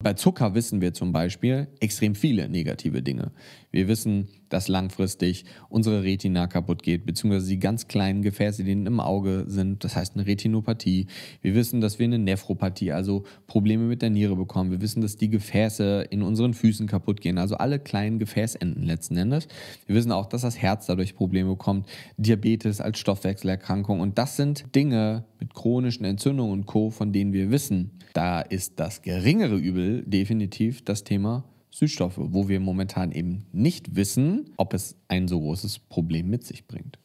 Bei Zucker wissen wir zum Beispiel extrem viele negative Dinge. Wir wissen, dass langfristig unsere Retina kaputt geht, beziehungsweise die ganz kleinen Gefäße, die im Auge sind, das heißt eine Retinopathie. Wir wissen, dass wir eine Nephropathie, also Probleme mit der Niere bekommen. Wir wissen, dass die Gefäße in unseren Füßen kaputt gehen, also alle kleinen Gefäßenden letzten Endes. Wir wissen auch, dass das Herz dadurch Probleme bekommt, Diabetes als Stoffwechselerkrankung. Und das sind Dinge mit chronischen Entzündungen und Co., von denen wir wissen, da ist das geringere Übel April definitiv das Thema Süßstoffe, wo wir momentan eben nicht wissen, ob es ein so großes Problem mit sich bringt.